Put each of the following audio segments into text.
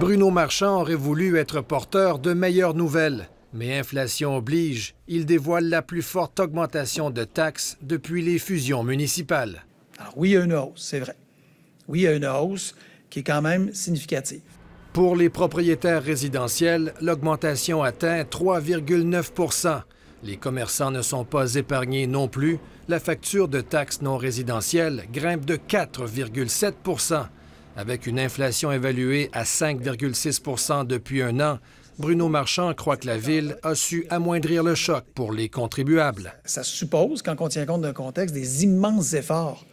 Bruno Marchand aurait voulu être porteur de meilleures nouvelles, mais inflation oblige, il dévoile la plus forte augmentation de taxes depuis les fusions municipales. Alors oui, il y a une hausse, c'est vrai. Oui, il y a une hausse qui est quand même significative. Pour les propriétaires résidentiels, l'augmentation atteint 3,9 Les commerçants ne sont pas épargnés non plus. La facture de taxes non résidentielles grimpe de 4,7 avec une inflation évaluée à 5,6 depuis un an, Bruno Marchand croit que la Ville a su amoindrir le choc pour les contribuables. Ça suppose, quand on tient compte d'un contexte, des immenses efforts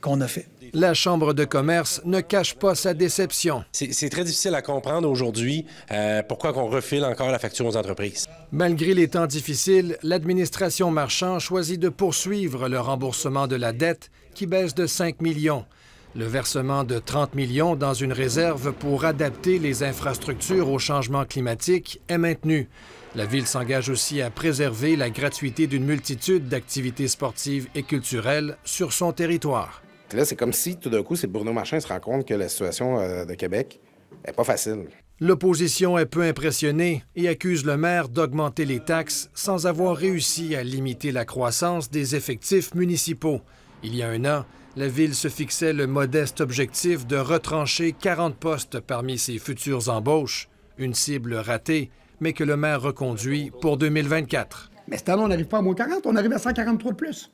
qu'on a faits. La Chambre de commerce ne cache pas sa déception. C'est très difficile à comprendre aujourd'hui euh, pourquoi qu'on refile encore la facture aux entreprises. Malgré les temps difficiles, l'administration marchand choisit de poursuivre le remboursement de la dette qui baisse de 5 millions. Le versement de 30 millions dans une réserve pour adapter les infrastructures au changement climatique est maintenu. La ville s'engage aussi à préserver la gratuité d'une multitude d'activités sportives et culturelles sur son territoire. Là, c'est comme si tout d'un coup, ces Bruno Marchin se rend compte que la situation euh, de Québec n'est pas facile. L'opposition est peu impressionnée et accuse le maire d'augmenter les taxes sans avoir réussi à limiter la croissance des effectifs municipaux. Il y a un an, la ville se fixait le modeste objectif de retrancher 40 postes parmi ses futures embauches, une cible ratée, mais que le maire reconduit pour 2024. Mais cette année, on n'arrive pas à moins 40, on arrive à 143 de plus.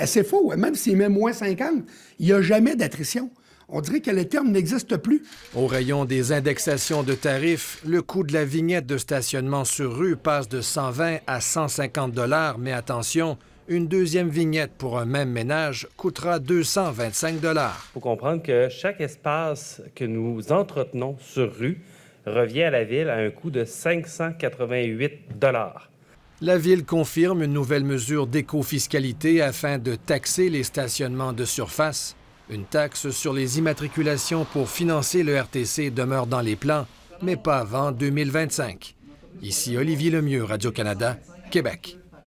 Eh, c'est faux, hein. même s'il met moins 50, il n'y a jamais d'attrition. On dirait que le terme n'existe plus. Au rayon des indexations de tarifs, le coût de la vignette de stationnement sur rue passe de 120 à 150 dollars, mais attention, une deuxième vignette pour un même ménage coûtera 225 dollars. faut comprendre que chaque espace que nous entretenons sur rue revient à la ville à un coût de 588 la Ville confirme une nouvelle mesure d'écofiscalité afin de taxer les stationnements de surface. Une taxe sur les immatriculations pour financer le RTC demeure dans les plans, mais pas avant 2025. Ici Olivier Lemieux, Radio-Canada, Québec.